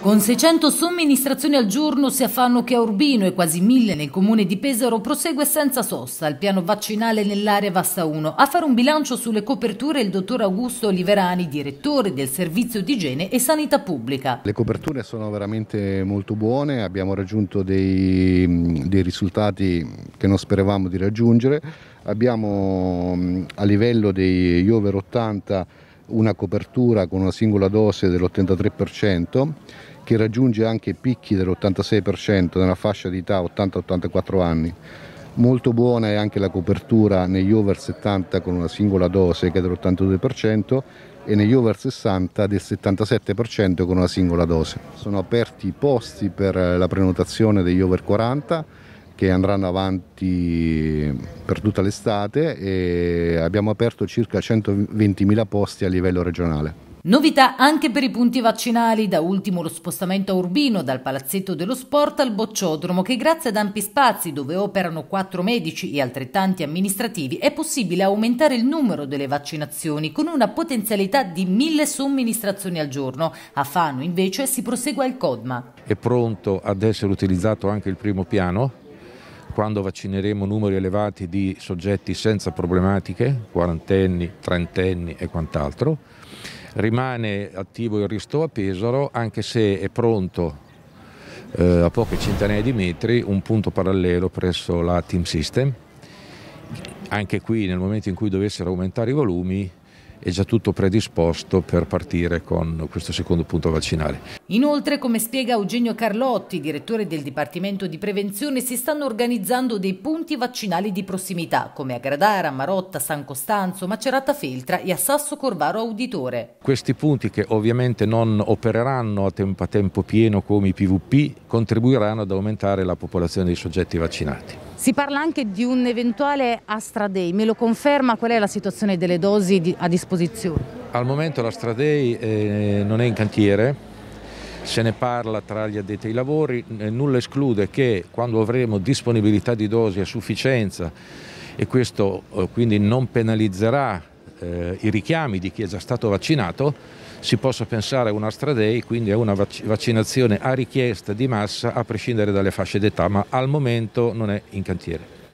Con 600 somministrazioni al giorno si che a Urbino e quasi 1000 nel comune di Pesaro prosegue senza sosta il piano vaccinale nell'area Vassa 1. A fare un bilancio sulle coperture il dottor Augusto Oliverani, direttore del Servizio di Igiene e Sanità Pubblica. Le coperture sono veramente molto buone, abbiamo raggiunto dei, dei risultati che non speravamo di raggiungere. Abbiamo a livello degli over 80 una copertura con una singola dose dell'83% che raggiunge anche picchi dell'86% nella fascia di età 80-84 anni. Molto buona è anche la copertura negli over 70 con una singola dose che è dell'82% e negli over 60 del 77% con una singola dose. Sono aperti i posti per la prenotazione degli over 40 che andranno avanti per tutta l'estate e abbiamo aperto circa 120.000 posti a livello regionale. Novità anche per i punti vaccinali, da ultimo lo spostamento a urbino dal palazzetto dello sport al bocciodromo che grazie ad ampi spazi dove operano quattro medici e altrettanti amministrativi è possibile aumentare il numero delle vaccinazioni con una potenzialità di mille somministrazioni al giorno. A Fano invece si prosegue al CODMA. È pronto ad essere utilizzato anche il primo piano quando vaccineremo numeri elevati di soggetti senza problematiche, quarantenni, trentenni e quant'altro. Rimane attivo il Risto a Pesaro, anche se è pronto eh, a poche centinaia di metri un punto parallelo presso la Team System. Anche qui nel momento in cui dovessero aumentare i volumi è già tutto predisposto per partire con questo secondo punto vaccinale. Inoltre, come spiega Eugenio Carlotti, direttore del Dipartimento di Prevenzione, si stanno organizzando dei punti vaccinali di prossimità, come a Gradara, Marotta, San Costanzo, Macerata Feltra e a Sasso Corvaro Auditore. Questi punti che ovviamente non opereranno a tempo, a tempo pieno come i PVP, contribuiranno ad aumentare la popolazione dei soggetti vaccinati. Si parla anche di un eventuale Astra Day, me lo conferma qual è la situazione delle dosi a disposizione? disposizione? Al momento la Stradei eh, non è in cantiere, se ne parla tra gli addetti ai lavori, eh, nulla esclude che quando avremo disponibilità di dosi a sufficienza e questo eh, quindi non penalizzerà eh, i richiami di chi è già stato vaccinato, si possa pensare a una Stradei, quindi a una vac vaccinazione a richiesta di massa a prescindere dalle fasce d'età, ma al momento non è in cantiere.